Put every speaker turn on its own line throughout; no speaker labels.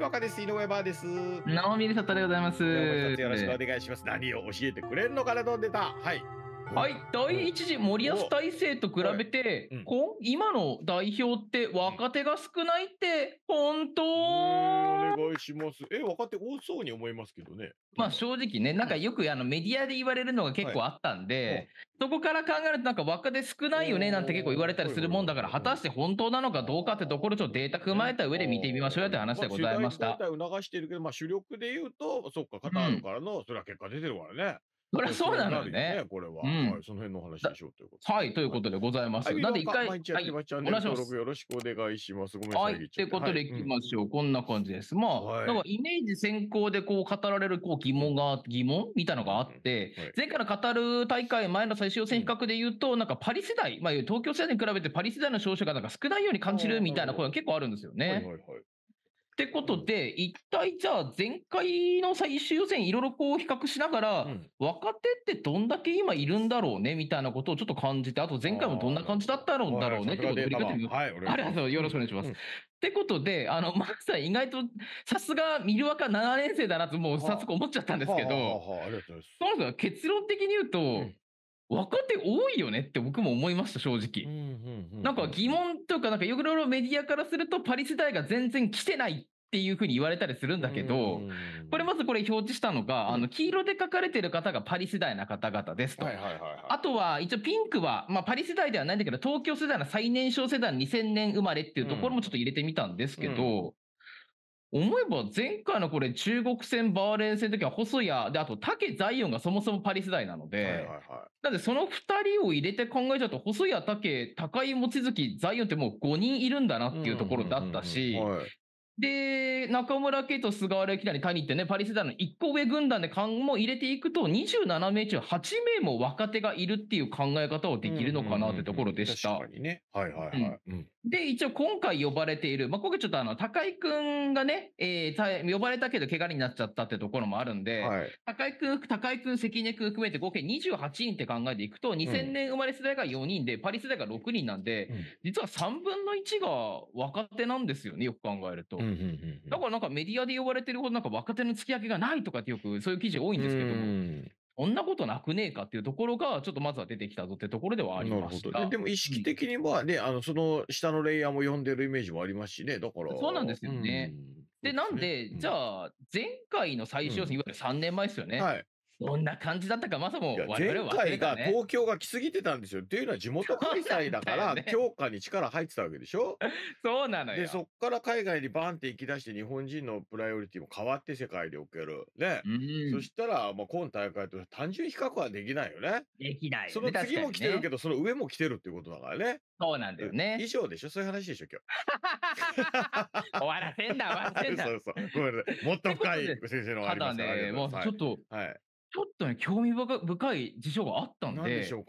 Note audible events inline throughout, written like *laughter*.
若です。井上バーです。直
美里でございます。よろしくお
願いします。何を教えてくれるのかな、飲んでた。はい。
はい、第一次森保体制と比べて、はうん、今の代表って若手が少ないって本当、願いします。え、って多
そうに思いますけどね。
まあ正直ね、なんかよくあのメディアで言われるのが結構あったんで、はい、そこから考えるとなんか若手少ないよねなんて結構言われたりするもんだから、果たして本当なのかどうかってところちょっとデータ踏まえた上で見てみましょうよって話でございました。まあ、
促してるけど、主力で言うと、そっか、カタールからの、それは結果出てるからね。*laughs* これはそうなのね。これは、はい。
その辺の話でしょうということはい、ということでございます。なんで一回、はい、チャンネル登録よろしくお願いします。ごめんなさい。はい、ということでいきましょう。こんな感じです。まあ、なんかイメージ先行でこう語られるこう疑問が、疑問みたいなのがあって、前回の語る大会前の最終予選比較で言うと、なんかパリ世代、まあ東京世代に比べてパリ世代の勝者がなんか少ないように感じるみたいな声が結構あるんですよね。はいはいはい。ってことで、一体じゃあ前回の最終予選いろいろこう比較しながら、うん、若手ってどんだけ今いるんだろうねみたいなことをちょっと感じて、あと前回もどんな感じだったんだろうねってことを振り返ってみはい、ありがとうよろしくお願いします。うん、ってことで、あの、マーさん意外とさすが見る若7年生だなともう早速思っちゃったんですけど、そうなんですよ。結論的に言うと、うん若手多いよねって僕も思いました、正直。なんか疑問とか、なんかいろいろメディアからすると、パリ世代が全然来てないっていうふうに言われたりするんだけど、これまずこれ表示したのが、あの、黄色で書かれてる方がパリ世代な方々ですと。あとは、一応ピンクは、まあパリ世代ではないんだけど、東京世代の最年少世代の2000年生まれっていうところもちょっと入れてみたんですけど、思えば前回のこれ中国戦、バーレーン戦の時は細谷で、あと竹財運がそもそもパリ世代なので、はいはいはい、なんでその2人を入れて考えちゃうと、細谷、竹、高井、望月、財運ってもう5人いるんだなっていうところだったし、で、中村家と菅原明に谷ってね、パリ世代の1個上軍団で勘も入れていくと、27名中8名も若手がいるっていう考え方をできるのかなってところでした。うんうんうん、確かにね。はいはいはい。うん、で、一応今回呼ばれている、まあ、今回ちょっとあの、高井くんがね、えー、呼ばれたけど怪我になっちゃったってところもあるんで、はい、高井くん、高井くん、関根くん含めて合計28人って考えていくと、2000年生まれ世代が4人で、パリ世代が6人なんで、うん、実は3分の1が若手なんですよね、よく考えると。うんだからなんかメディアで呼ばれてるほどなんか若手の突き上げがないとかってよくそういう記事多いんですけども。そんなことなくねえかっていうところが、ちょっとまずは出てきたぞってところではありましたで
も意識的にはね、うん、あのその下のレイヤーも読んでるイメージもありますしね、だから。そうなんですよね。
うん、で、なんで、うん、じゃあ、前回の最終予選、いわゆる3年前ですよね。はい、どんな感じだったか、まさもね、前回が
東京が来すぎてたんですよ。っていうのは地元開催だから、ね、強化に力入ってたわけでしょそうなのよ。で、そっから海外にバンって行き出して、日本人のプライオリティも変わって世界でおける。ね。そしたら、まあ、今大会と単純比較はできないよね。でき
ない、ね、その次も来てるけ
ど、その上も来てるっていうことだからね。
そうなんだよね。
以上でしょそういう話でしょ今日。*laughs* 終わらせんだ、終わらせんだ。そうそう。ごめんなさい。も
っと深い先生のありましたね。もうちょっと、はい、ちょっとね、興味深い事象があったんで、ちょっ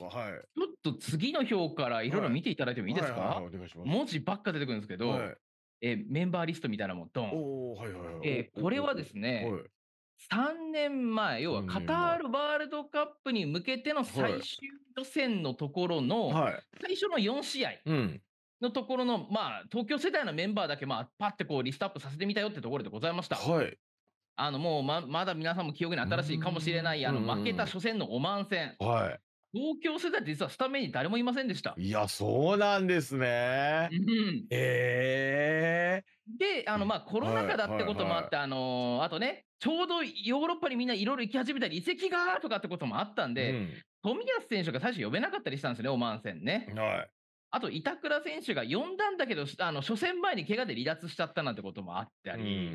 と次の表からいろいろ見ていただいてもいいですか、文字ばっか出てくるんですけど、はい、えー、メンバーリストみたいなもん、ドン。これはですね、3年前、要はカタールワールドカップに向けての最終予選のところの、最初の4試合。のところの、まあ、東京世代のメンバーだけ、まあ、パッてこう、リストアップさせてみたよってところでございました。はい。あの、もうま、まだ皆さんも記憶に新しいかもしれない、あの、負けた初戦のオマーン戦。はい。東京世代って実はスタメンに誰もいませんでした。いや、そうなんですね。うんええで、あの、まあ、コロナ禍だってこともあって、あのあとね、ちょうどヨーロッパにみんないろいろ行き始めたり、移籍がとかってこともあったんで、うん富安選手が最初呼べなかったりしたんですよね、オマーン戦ね。はい。あと、板倉選手が呼んだんだけど、あの、初戦前に怪我で離脱しちゃったなんてこともあったり、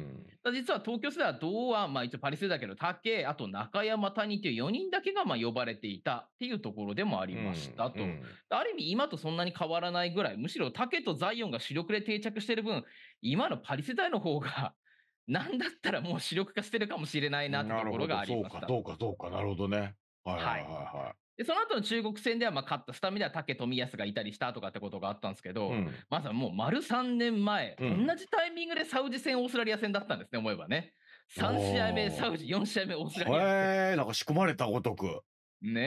うん、実は東京世代は堂安、まあ一応パリ世代だけど、竹、あと中山、谷という4人だけがまあ呼ばれていたっていうところでもありましたと。うんうん、ある意味今とそんなに変わらないぐらい、むしろ竹とザイオンが主力で定着してる分、今のパリ世代の方が、*laughs* なんだったらもう主力化してるかもしれないなってところがありました。そ
うか、どうか、どうか、なるほどね。はいはいはい、
はいで、その後の中国戦ではまあ勝った、スタミナは武富安がいたりしたとかってことがあったんですけど、うん、まずはもう丸3年前、うん、同じタイミングでサウジ戦、オーストラリア戦だったんですね、思えばね。3試合目、サウジ、4試合目、オーストラリ
ア。えなんか仕込まれたごとく。ね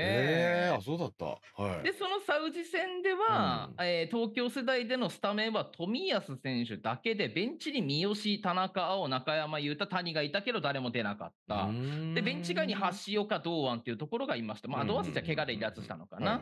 え、あ、そうだった。はい。で、
そのサウジ戦では、うん、えー、東京世代でのスタメンは冨安選手だけで、ベンチに三好、田中青、中山雄太、谷がいたけど誰も出なかった。で、ベンチ外に橋岡、堂安というところがいました。まあ、堂安じゃ怪我で離脱したのかな。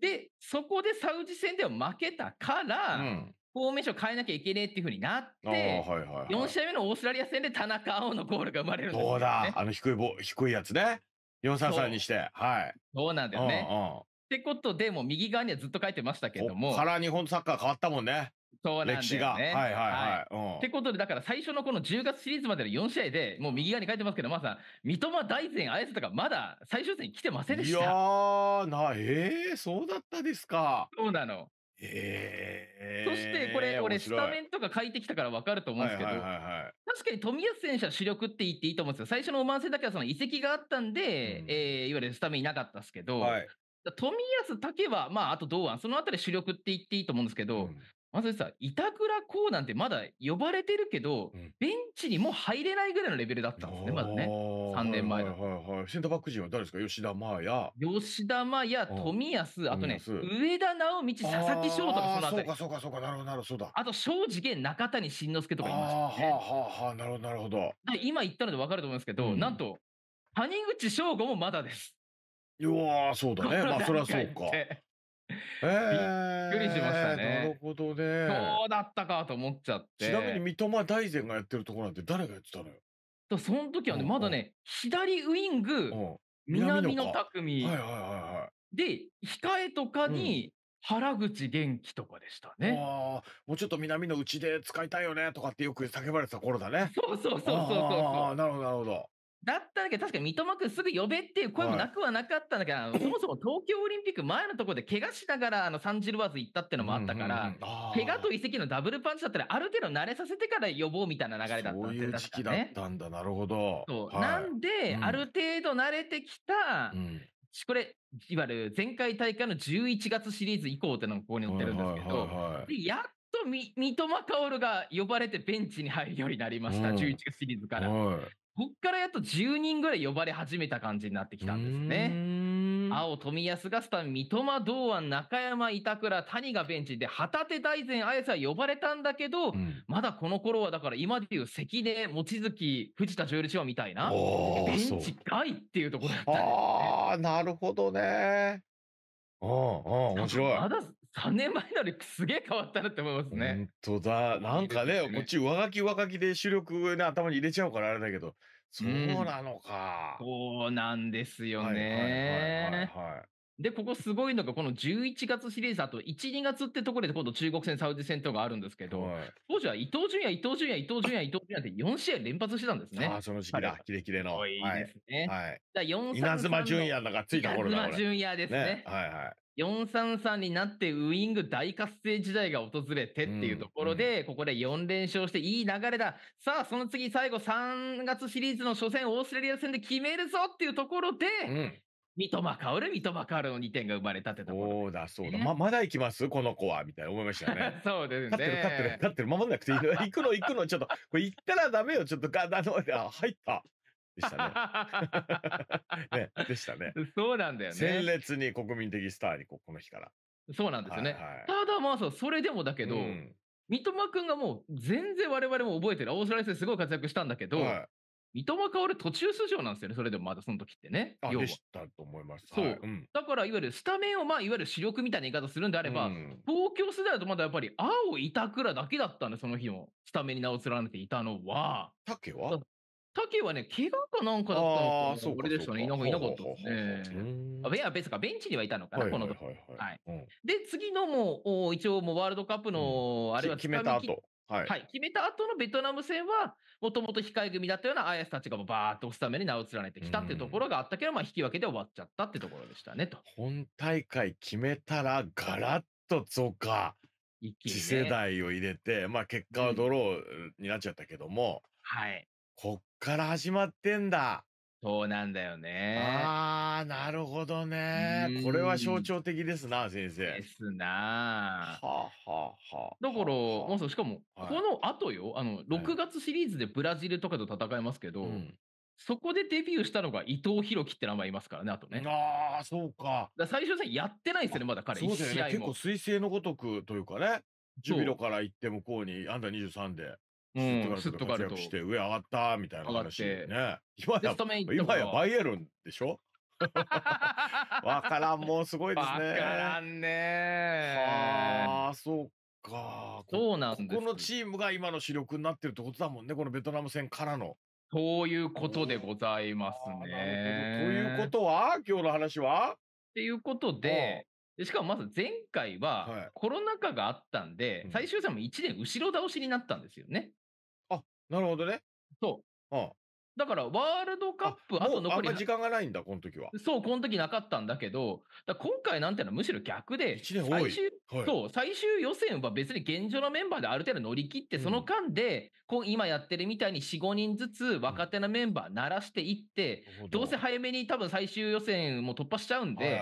で、そこでサウジ戦では負けたから、うんフォーメーション変えなきゃいけねえっていうふうになって、は4試合目のオーストラリア戦で田中碧のゴールが生まれるんです、ね、うだ、
あの低い低いやつね。四三三にして。
はい。そうなんですね。うんうん、ってことで、もう右側にはずっと書いてましたけども。から日本サッカー変わったもんね。そうなんですね。はいはいはい。はい、ってことで、だから最初のこの10月シリーズまでの4試合で、もう右側に書いてますけど、まさ、三笘大前、綾瀬とか、まだ最終戦来てませんでした。いや
ー、
な、ええー、そうだったですか。そうなの。えそしてこれ、俺、スタメンとか書いてきたから分かると思うんですけど、はい確かに冨安選手は主力って言っていいと思うんですよ。最初のオマーン戦だけはその移籍があったんで、えいわゆるスタメンいなかったですけど、富冨安だけは、まあ、あと堂安、そのあたり主力って言っていいと思うんですけど、まずさ、板倉こうなんてまだ呼ばれてるけど、うん、ベンチにも入れないぐらいのレベルだったんですね、まずね。
3年前の。はいはいはい。センターバック陣は誰ですか吉田麻也。吉田麻
也、富安、あとね、上田直道、佐々木翔とかそのあたり。そうかそ
うかそうか、なるほどなるほど、そ
うだ。あと、正直、中谷慎之介とかいました、ね、はあはあはあ、なるほどなるほど。今言ったので分かると思うんですけど、うん、なんと、谷口翔吾もまだです。いやそうだね。まあ、そりゃそうか。
えー、びっくりしましたね。なる
ほどね。そうだったかと思っちゃって。ちなみに
三笘大然がやってるところなんて誰がやってたのよ。とその
時はね、まだね、左ウイング、南野匠。はいはいはいはい。で、控えとかに、原口元気とかでしたね、うん。もう
ちょっと南のうちで使いたいよねとかってよく叫ばれてた頃だね。そうそうそうそうそう。あなるほど
なるほど。だったけど、確かに三笘君すぐ呼べっていう声もなくはなかったんだけど、はい、そもそも東京オリンピック前のところで怪我しながらあのサンジルワーズ行ったっていうのもあったから、うんうん、怪我と移籍のダブルパンチだったら、ある程度慣れさせてから呼ぼうみたいな流れだったんね。そういう時期だっ
たんだ、なるほ
ど。そう、はい、なんで、うん、ある程度慣れてきた、うん、これ、いわゆる前回大会の11月シリーズ以降っていうのがここに載ってるんですけど、やっと三笘薫が呼ばれてベンチに入るようになりました、うん、11月シリーズから。はいこっからやっと10人ぐらい呼ばれ始めた感じになってきたんですね。青、富安がスタン、三笘、堂安、中山、板倉、谷がベンチで、旗手大前、綾瀬は呼ばれたんだけど、うん、まだこの頃はだから今でいう関根、望月、藤田十一話みたいな、ベンチ外っていうところだったんです、ね、ああ、なるほどね。
ああ、面白い。まだ
3年前よりすげえ変わったなって思いますね。
本当だ。なんかね、ねこっち上書き上書きで主力ね、頭に入れちゃうからあれだけど、
そうなのか。うん、そうなんですよね。はいはいはい、はいで、ここすごいのが、この11月シリーズ、あと1、2月ってところで、今度中国戦、サウジ戦とかあるんですけど、はい、当時は伊東純也、伊東純也、伊東純也、伊東純也って4試合連発してたんですね。ああ、
その時期だ、キレキレの。いいですね。はい。
だ4稲妻純也なんかついた頃だ稲妻純也ですね。ねはいはい。433になってウイング大活性時代が訪れてっていうところで、ここで4連勝していい流れだ。さあ、その次最後3月シリーズの初戦オーストラリア戦で決めるぞっていうところで、三笘薫、三笘薫の
2点が生まれたってところ、ね、そうだ、そうだ。ま、まだ行きますこの子は、みたいな思いましたね。
*laughs* そうですね。勝ってる、勝ってる、勝
ってる、守んなくていいの。*laughs* 行くの、行くの、ちょっと、これ行ったらダメよ、ちょっと、ガダの、*laughs* あ、入った。でした
ね。ね、でしたね。そうなんだよね。鮮
烈に国
民的スターにこ、この日から。そうなんですよね。はいはい、ただ、まあそう、それでもだけど、うん、三笘君がもう、全然我々も覚えてる。オーストラリア戦すごい活躍したんだけど、はい三笘薫途中出場なんですよね、それでもまだその時ってね。あ、でし
たと思います。そう。はいうん、
だから、いわゆるスタメンを、まあ、いわゆる主力みたいな言い方するんであれば、うん、東京世代だとまだやっぱり、青、板倉だけだったんで、その日も、スタメンに名を連ねていたのは。竹は竹はね、怪我かなんかだったのか、あそうこれでしたね。いなかったですね。あ、ベースか、ベンチにはいたのかな、この時。はい。で、次のも、一応もうワールドカップの、あれは決めた後。はい、はい、決めた後のベトナム戦は、もともと控え組だったようなアヤスたちがバーっと押すために名を連ねてきたっていうところがあったけど、まあ、引き分けで終わっちゃったってところでしたねと。本
大会決めたら、ガラッと増加、ね、次世代を入れて、まあ、結果はドローになっちゃったけども、うん、はい。こっから始まってんだ。そうなんだよね。ああ、なるほどね。これは象
徴的ですな、先生。ですな。はあ、はあ、はあ。だから、もうしかも、この後よ、あの、6月シリーズでブラジルとかと戦いますけど、そこでデビューしたのが伊藤洋樹って名前いますからね、あとね。ああ、そうか。だ最初戦やってないですね、まだ彼、1試合も。結構、
彗星のごとくというかね、ジュビロから行って向こうに、アンダー23で。うん、スッとガルト。して、上上がったみたいな話。ね。今や、今やバイエルンでしょ *laughs* わからん、もうすごいですね。わからん
ねああ、そうか。そう
なんですこのチームが今の主力になってるってことだもんね、このベトナム戦からの。
そういうことでございますね。ということは、今日の話はっていうことで、しかもまず前回はコロナ禍があったんで、最終戦も1年後ろ倒しになったんですよね。なるほどね。そう。だから、ワールドカップ、あと残り。あんま時間
がないんだ、この時は。
そう、この時なかったんだけど、今回なんていうのはむしろ逆で、最終、はい、そう、最終予選は別に現状のメンバーである程度乗り切って、その間で、今やってるみたいに4、5人ずつ若手のメンバー鳴らしていって、うん、どうせ早めに多分最終予選も突破しちゃうんで、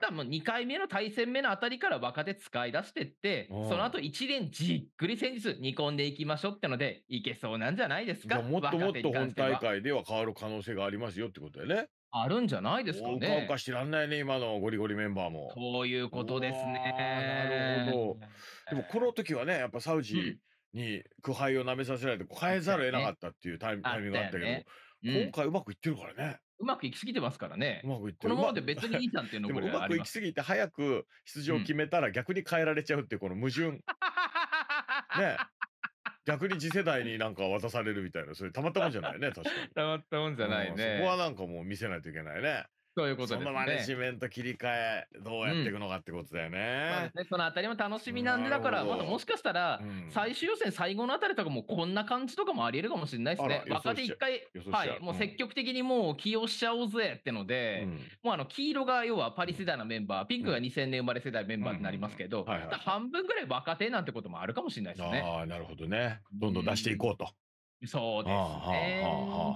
多分2回目の対戦目のあたりから若手使い出してって、その後1年じっくり先日煮込んでいきましょうってので、いけそうなんじゃないですか。もっともっと本大会
では変わる可能性がありますよってことだよね。
あるんじゃないですかね。うかうか
知らんないね、今のゴリゴリメンバーも。そういうことです
ね。なるほ
ど。でも、この時はね、やっぱサウジ、に苦杯を舐めさせられて変えざるを得なかったっていうタイミ,、ングがあったけど、ねうん、今回うまくいってるからね。
うまくいきすぎてますからね。うまくいってこのままで別にいいじゃんっていうのもうまくいきす
ぎて早く出場を決めたら逆に変えられちゃうっていうこの矛盾。*laughs* ね。逆に次世代になんか渡されるみたいな、それたまったもんじゃないね、確かに。*laughs* た
まったもんじゃないね、そこはな
んかもう見せないといけないね。そういうことですね。そのマネジメント切り替
え、どうやっていくのかってことだよね。うん、そのあたりも楽しみなんで、だから、まもしかしたら、最終予選最後のあたりとかもこんな感じとかもありえるかもしれないですね。若手一回、はい、もう積極的にもう起用しちゃおうぜってので、うん、もうあの、黄色が要はパリ世代のメンバー、ピンクが2000年生まれ世代メンバーになりますけど、半分ぐらい若手なんてこともあるかもしれないですね。ああ、なるほどね。どんどん出していこうと。うんそうですね。はあは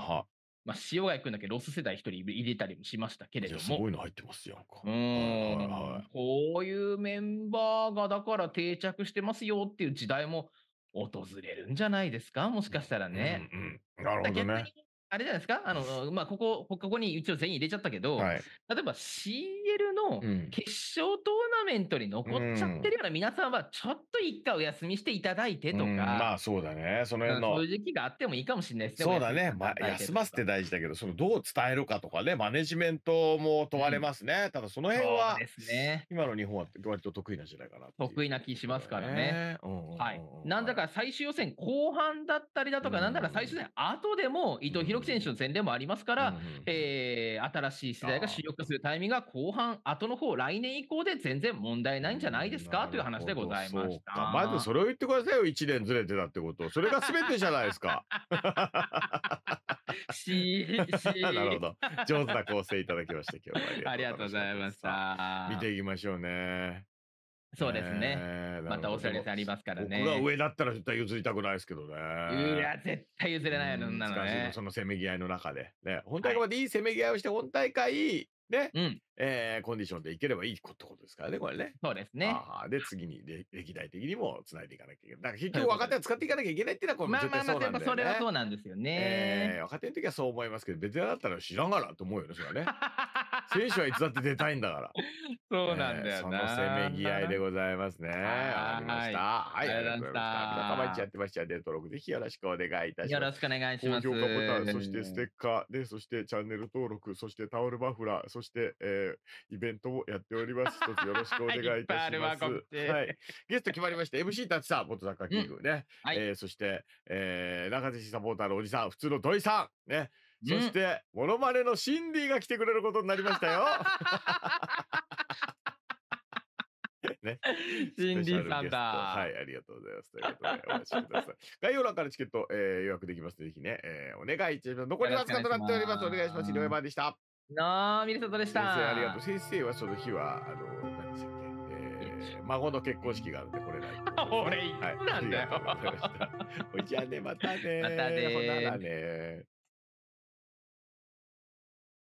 あはあ、まあ、塩谷くんだけロス世代一人入れたりもしましたけれども。すごいの入ってますやんか。うん、はいはいこういうメンバーがだから定着してますよっていう時代も訪れるんじゃないですかもしかしたらね。うん、うん、なるほどね。あれじゃないですかあの、まあ、ここ、ここに一応全員入れちゃったけど、はい、例えば C ケルの決勝トーナメントに残っちゃってるような皆さんは、ちょっと一回お休みしていただいてとか、うんうん、まあそうだね、その辺の。そういう時期があってもいいかもしれないですね。そうだね、まあ、休ま
せて大事だけど、そのどう伝えるかとかね、マネジメントも問われますね。ただその辺は、ね、今の日本は割と得意な時代かな
得意な気しますからね。はい。なんだか最終予選後半だったりだとか、なんだか最終予選後でも伊藤洋樹選手の前例もありますから、えー、新しい世代が主力化するタイミングが後半半、後の方、来年以降で全然問題ないんじゃないですかという話でございました。まずそ
れを言ってくださいよ、1年ずれてたってこと。それが全てじゃないですか。*laughs* しー、しー。*laughs* なるほど。上手な構成いただきました、今
日は。ありがとうございました。見て
いきましょうね。そうですね。えー、またおしゃれさんありますからね。僕が上だったら絶対譲りたくないですけどね。いや、絶
対譲れないのなのね。そ
のせめぎ合いの中で。ね、本大会までいいせめぎ合いをして、本大会、ね、うん、えー、コンディションでいければいいことですからね、これね。そうですね。で、次に歴代的にもつないでいかなきゃいけない。だから結局若手は使っていかなきゃいけないっていうのは、これね。まあまあまあ、それはそうなんですよね。えー、若手の時はそう思いますけど、別テだったら知らんがらと思うよね、それはね。選手はいつだって出たいんだから。*laughs*
そうなんだよな、えー、そのせめぎ合いでご
ざいますね。わかりました。はい、ありがとうございました。仲間一やってましたで、登録ぜひよろしくお願いいたします。よろしくお願いします。高評価ボタン、そしてステッカーで、そしてチャンネル登録、そしてタオルマフラー、そして、えー、イベントをやっております。一つよろしくお願いいたします。*laughs* はい。ゲスト決まりました。MC 達さん、元サッカーキングね。うん、はい、えー、そして、えー、中瀬サポーターのおじさん、普通の土井さん、ね。そして、モノマネのシンディが来てくれることになりましたよ。*laughs* ね。シンディさんだ。はい、ありがとうございます。ということで、お待ちください。概要欄からチケット、えー、予約できますので、ぜひね、えー、お願いいたします。残りわずかとなっております。お
願いします。井上マでした。なあ、みさとでした。先生、ありがとう。
先生はその日は、あの、何でしたっけ、えー、孫の結婚式があるんで、これない、ね。*laughs* 俺、行ったんだよ。はい、じゃあね、またね。*laughs* またね。ほならね。